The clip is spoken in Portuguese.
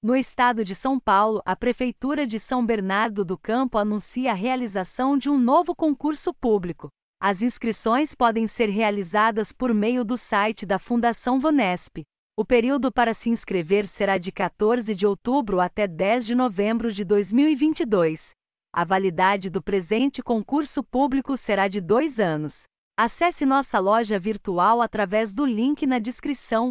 No estado de São Paulo, a Prefeitura de São Bernardo do Campo anuncia a realização de um novo concurso público. As inscrições podem ser realizadas por meio do site da Fundação Vonesp. O período para se inscrever será de 14 de outubro até 10 de novembro de 2022. A validade do presente concurso público será de dois anos. Acesse nossa loja virtual através do link na descrição